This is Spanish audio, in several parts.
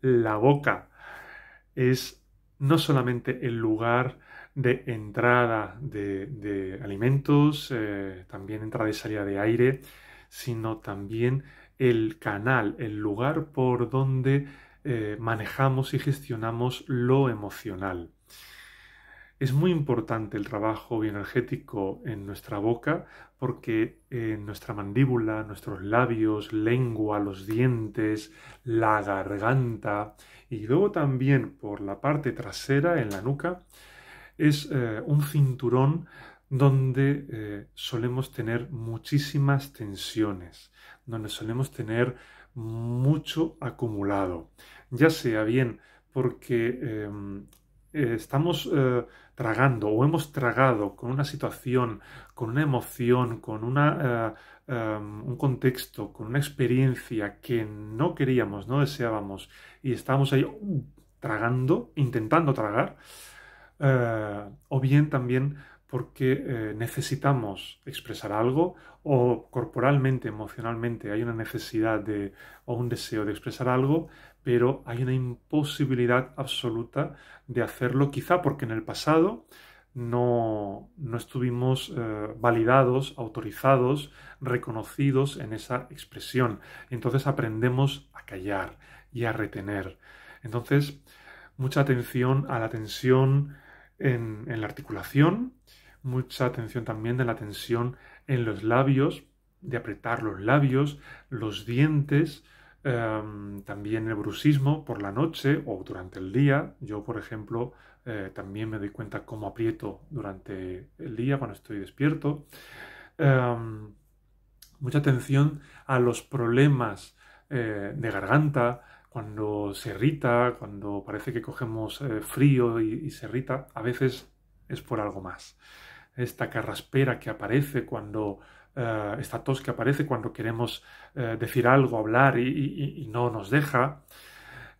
La boca es no solamente el lugar de entrada de, alimentos, eh, también entrada y salida de aire, sino también el canal, el lugar por donde eh, manejamos y gestionamos lo emocional. Es muy importante el trabajo bioenergético en nuestra boca porque en eh, nuestra mandíbula, nuestros labios, lengua, los dientes, la garganta y luego también por la parte trasera, en la nuca, es eh, un cinturón donde eh, solemos tener muchísimas tensiones, donde solemos tener mucho acumulado, ya sea bien porque em, eh, estamos eh, tragando o hemos tragado con una situación, con una emoción, con una, eh, em, un contexto, con una experiencia que no queríamos, no deseábamos y estamos ahí uh, tragando, intentando tragar, o bien también porque eh, necesitamos expresar algo o corporalmente, emocionalmente hay una necesidad de, o un deseo de expresar algo, pero hay una imposibilidad absoluta de hacerlo, quizá porque en el pasado no, estuvimos eh, validados, autorizados, reconocidos en esa expresión. Entonces aprendemos a callar y a retener. Entonces, mucha atención a la tensión en, en la articulación, mucha atención también de la tensión en los labios, de apretar los labios, los dientes, em, también el bruxismo por la noche o durante el día. Yo, por ejemplo, eh, también me doy cuenta cómo aprieto durante el día cuando estoy despierto. Em, mucha atención a los problemas eh, de garganta, cuando se irrita, cuando parece que cogemos eh, frío y, y se irrita, a veces es por algo más esta carraspera que aparece cuando, eh, esta tos que aparece cuando queremos eh, decir algo, hablar y, y, no nos deja.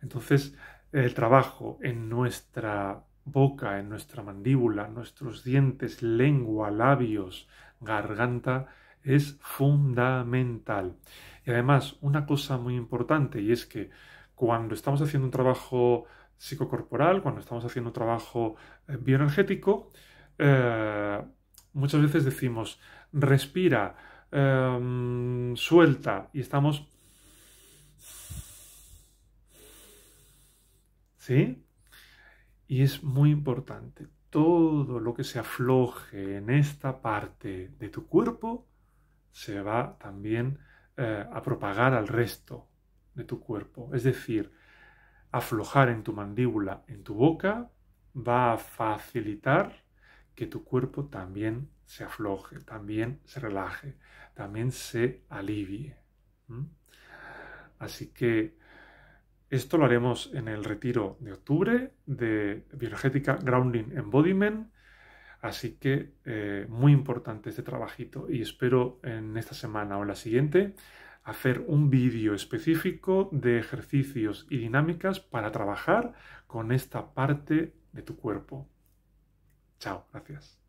Entonces, el trabajo en nuestra boca, en nuestra mandíbula, nuestros dientes, lengua, labios, garganta, es fundamental. Y además, una cosa muy importante, y es que cuando estamos haciendo un trabajo psicocorporal, cuando estamos haciendo un trabajo eh, bioenergético, eh, muchas veces decimos, respira, em, suelta, y estamos... ¿Sí? Y es muy importante, todo lo que se afloje en esta parte de tu cuerpo se va también eh, a propagar al resto de tu cuerpo. Es decir, aflojar en tu mandíbula, en tu boca, va a facilitar que tu cuerpo también se afloje, también se relaje, también se alivie. Así que esto lo haremos en el retiro de octubre de Bioenergética Grounding Embodiment. Así que eh, muy importante este trabajito y espero en esta semana o en la siguiente hacer un vídeo específico de ejercicios y dinámicas para trabajar con esta parte de tu cuerpo. Chao, gracias.